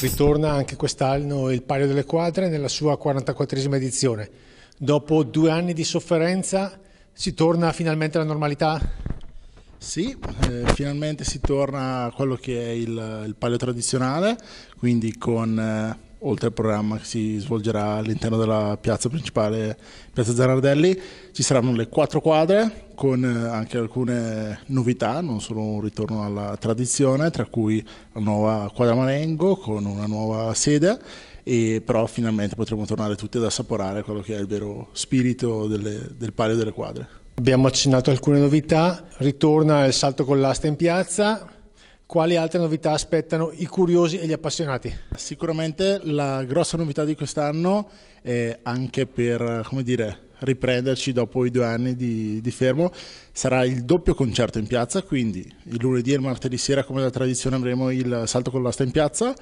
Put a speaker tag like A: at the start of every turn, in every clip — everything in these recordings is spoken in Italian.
A: Ritorna anche quest'anno il Palio delle Quadre nella sua 44esima edizione. Dopo due anni di sofferenza si torna finalmente alla
B: normalità? Sì, eh, finalmente si torna a quello che è il, il palio tradizionale, quindi con... Eh, oltre al programma che si svolgerà all'interno della piazza principale, piazza Zanardelli, ci saranno le quattro quadre con eh, anche alcune novità, non solo un ritorno alla tradizione, tra cui la nuova quadra Marengo con una nuova sede, e però finalmente potremo tornare tutti ad assaporare quello che è il vero spirito delle, del palio delle quadre.
A: Abbiamo accennato alcune novità, ritorna il salto con l'asta in piazza,
B: quali altre novità aspettano i curiosi e gli appassionati? Sicuramente la grossa novità di quest'anno, anche per dire, riprenderci dopo i due anni di, di, fermo, sarà il doppio concerto in piazza, quindi il lunedì e il martedì sera come da tradizione avremo il salto con l'asta in piazza,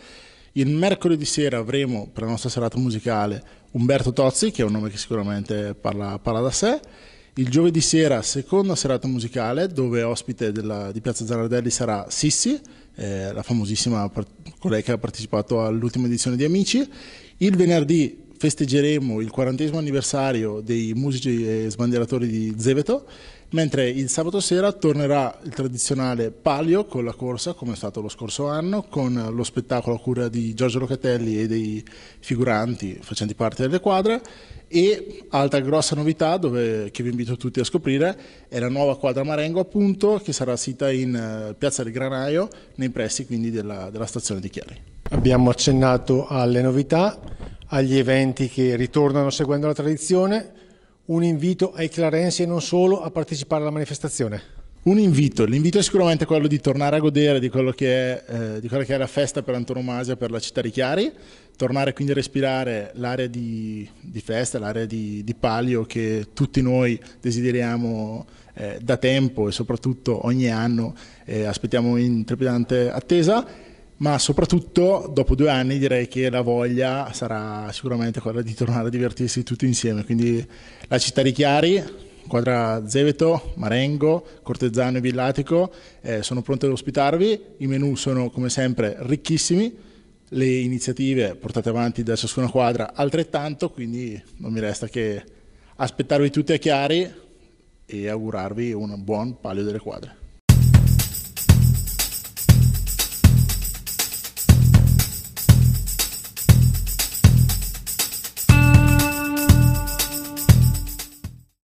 B: il mercoledì sera avremo per la nostra serata musicale Umberto Tozzi, che è un nome che sicuramente parla, parla da sé, il giovedì sera, seconda serata musicale, dove ospite della, di Piazza Zanardelli sarà Sissi, eh, la famosissima colei che ha partecipato all'ultima edizione di Amici. Il venerdì festeggeremo il quarantesimo anniversario dei musici e sbandieratori di Zeveto, mentre il sabato sera tornerà il tradizionale palio con la corsa, come è stato lo scorso anno, con lo spettacolo a cura di Giorgio Locatelli e dei figuranti facenti parte delle quadre e altra grossa novità dove, che vi invito tutti a scoprire è la nuova quadra Marengo appunto che sarà sita in eh, Piazza del Granaio nei pressi quindi della, della stazione di Chiari.
A: Abbiamo accennato alle novità, agli eventi che ritornano seguendo la tradizione, un invito ai clarensi e non solo a partecipare alla
B: manifestazione. Un invito, l'invito è sicuramente quello di tornare a godere di, è, eh, di, quella che è la festa per antonomasia per la città di Chiari, tornare quindi a respirare l'area di, di, festa, l'area di, di, palio che tutti noi desideriamo eh, da tempo e soprattutto ogni anno eh, aspettiamo in trepidante attesa ma soprattutto dopo due anni direi che la voglia sarà sicuramente quella di tornare a divertirsi tutti insieme, quindi la città di Chiari, quadra Zeveto, Marengo, Cortezzano e Villatico, eh, sono pronte ad ospitarvi, i menù sono come sempre ricchissimi, le iniziative portate avanti da ciascuna quadra altrettanto, quindi non mi resta che aspettarvi tutti a Chiari e augurarvi un buon palio delle quadre.